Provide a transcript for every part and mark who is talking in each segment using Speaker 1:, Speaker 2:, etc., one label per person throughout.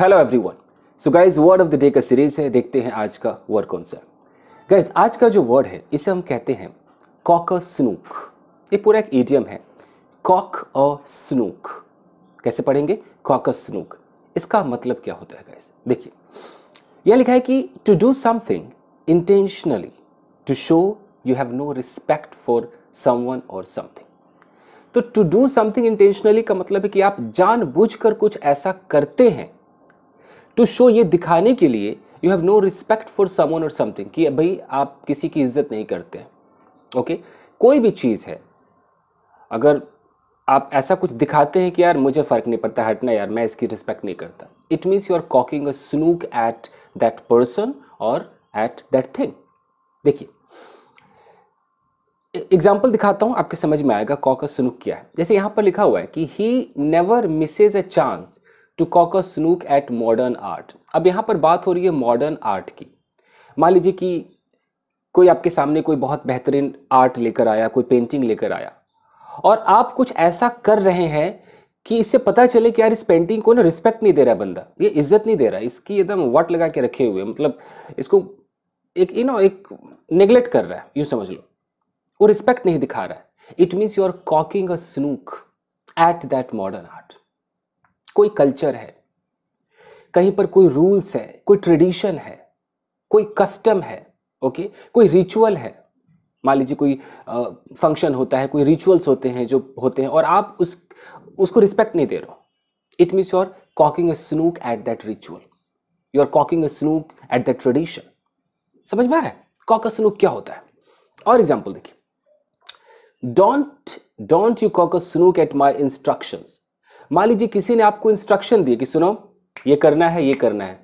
Speaker 1: Hello everyone so guys word of the day का series है देखते हैं आज का वर्ड कौन सा गाइस आज का जो वर्ड है इसे हम कहते हैं कॉक स्नूक ये पूरा एक एडियम है कॉक अ स्नूक कैसे पढ़ेंगे कॉक स्नूक इसका मतलब क्या होता है गाइस देखिए यह लिखा है कि to do something intentionally to show you have no respect for someone और समथिंग तो टू डू समथिंग इंटेंशनली का मतलब है कि आप जानबूझकर कुछ ऐसा करते हैं टू शो ये दिखाने के लिए you have no respect for someone और समथिंग कि भाई आप किसी की इज्जत नहीं करते ओके okay? कोई भी चीज़ है अगर आप ऐसा कुछ दिखाते हैं कि यार मुझे फ़र्क नहीं पड़ता हटना यार मैं इसकी रिस्पेक्ट नहीं करता it means you are cocking a snook at that person और एट दैट थिंग देखिए एग्जाम्पल e- दिखाता हूँ आपके समझ में आएगा कॉक अ स्नूक क्या है जैसे यहाँ पर लिखा हुआ है कि he never misses a chance to cock a snook at modern art अब यहाँ पर बात हो रही है मॉडर्न आर्ट की मान लीजिए कि कोई आपके सामने कोई बहुत बेहतरीन आर्ट लेकर आया कोई पेंटिंग लेकर आया और आप कुछ ऐसा कर रहे हैं कि इससे पता चले कि यार इस पेंटिंग को ना रिस्पेक्ट नहीं दे रहा है बंदा ये इज्जत नहीं दे रहा है इसकी एकदम वट लगा के रखे हुए मतलब इसको एक यू नो एक नेग्लेक्ट कर रहा है यूँ समझ लो वो रिस्पेक्ट नहीं दिखा रहा है it means you are cocking a snook at that modern art कोई कल्चर है कहीं पर कोई रूल्स है कोई ट्रेडिशन है कोई कस्टम है ओके कोई रिचुअल है मान लीजिए कोई फंक्शन होता है कोई रिचुअल्स होते हैं जो होते हैं और आप उस उसको रिस्पेक्ट नहीं दे रहे हो it means you are cocking a snook at that ritual you are cocking a snook at that tradition समझ में आ रहा है कॉक अ स्नूक क्या होता है और एग्जाम्पल देखिए don't don't you cock a snook at my instructions मान लीजिए किसी ने आपको इंस्ट्रक्शन दिए कि सुनो ये करना है ये करना है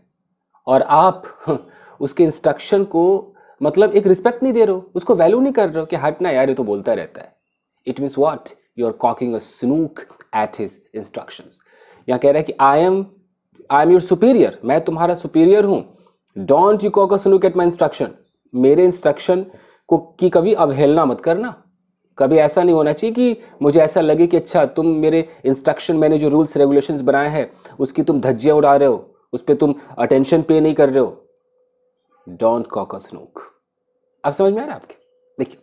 Speaker 1: और आप उसके इंस्ट्रक्शन को मतलब एक रिस्पेक्ट नहीं दे रहे हो उसको वैल्यू नहीं कर रहे हो कि हटना यार ये तो बोलता रहता है it means what you are cocking a snook at his instruction यहाँ कह रहा है कि I am I am your superior मैं तुम्हारा सुपीरियर हूँ don't you cock a snook at my instruction मेरे इंस्ट्रक्शन को की कभी अवहेलना मत करना कभी ऐसा नहीं होना चाहिए कि मुझे ऐसा लगे कि अच्छा तुम मेरे इंस्ट्रक्शन मैंने जो रूल्स रेगुलेशंस बनाए हैं उसकी तुम धज्जियाँ उड़ा रहे हो उस पर तुम अटेंशन पे नहीं कर रहे हो डोंट कॉक अ स्नूक आप समझ में आ रहा आपके देखिए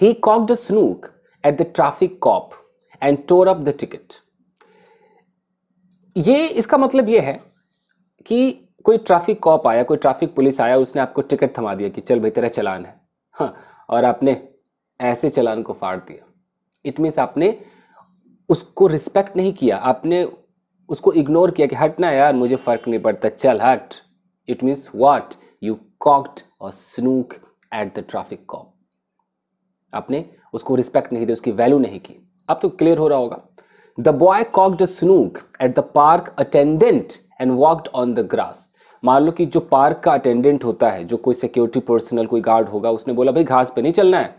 Speaker 1: he cock the snook at the traffic cop and tore up the ticket ये इसका मतलब ये है कि कोई ट्रैफिक कॉप आया कोई ट्रैफिक पुलिस आया उसने आपको टिकट थमा दिया कि चल भाई तेरा चलान है हाँ और आपने ऐसे चलान को फाड़ दिया इट मीन्स आपने उसको रिस्पेक्ट नहीं किया आपने उसको इग्नोर किया कि हट ना यार मुझे फ़र्क नहीं पड़ता चल हट it means what you cocked और snook at the traffic cop आपने उसको रिस्पेक्ट नहीं दिया उसकी वैल्यू नहीं की अब तो क्लियर हो रहा होगा the boy cocked a snook at the park attendant and walked on the grass मान लो कि जो पार्क का अटेंडेंट होता है जो कोई सिक्योरिटी पर्सनल कोई गार्ड होगा उसने बोला भाई घास पे नहीं चलना है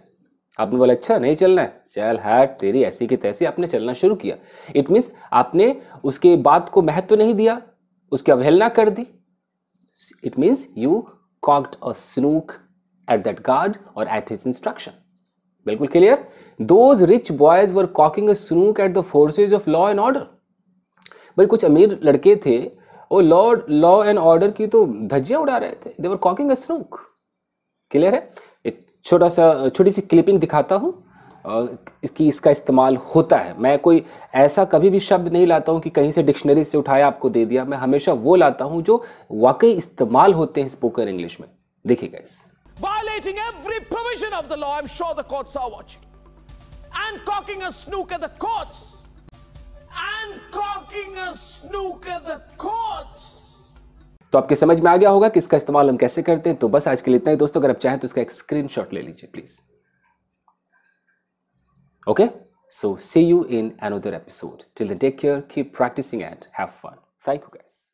Speaker 1: आपने बोला अच्छा नहीं चलना है चल हट तेरी ऐसी की तैसी आपने चलना शुरू किया इट मीन्स आपने उसके बात को महत्व नहीं दिया उसकी अवहेलना कर दी it means you cocked a snook at that guard और एट हिज इंस्ट्रक्शन बिल्कुल clear those rich boys were cocking a snook at the forces of law and order भाई कुछ अमीर लड़के थे वो लॉ लॉ एंड ऑर्डर की तो धज्जियाँ उड़ा रहे थे they were cocking a snook clear है एक छोटा सा छोटी सी क्लिपिंग दिखाता हूँ इसकी इसका इस्तेमाल होता है मैं कोई ऐसा कभी भी शब्द नहीं लाता हूँ कि कहीं से डिक्शनरी से उठाया आपको दे दिया मैं हमेशा वो लाता हूँ जो वाकई इस्तेमाल होते हैं स्पोकन इंग्लिश में देखिएगा इस Violating every provision of the law, I'm sure the courts are watching. And cocking a snook at the courts. And cocking a snook at the courts. तो आपके समझ में आ गया होगा कि इसका इस्तेमाल हम कैसे करते हैं तो बस आज के लिए इतना ही दोस्तों अगर आप चाहें तो इसका एक शॉट ले लीजिए please okay so see you in another episode till the take care keep practicing and have fun thank you gas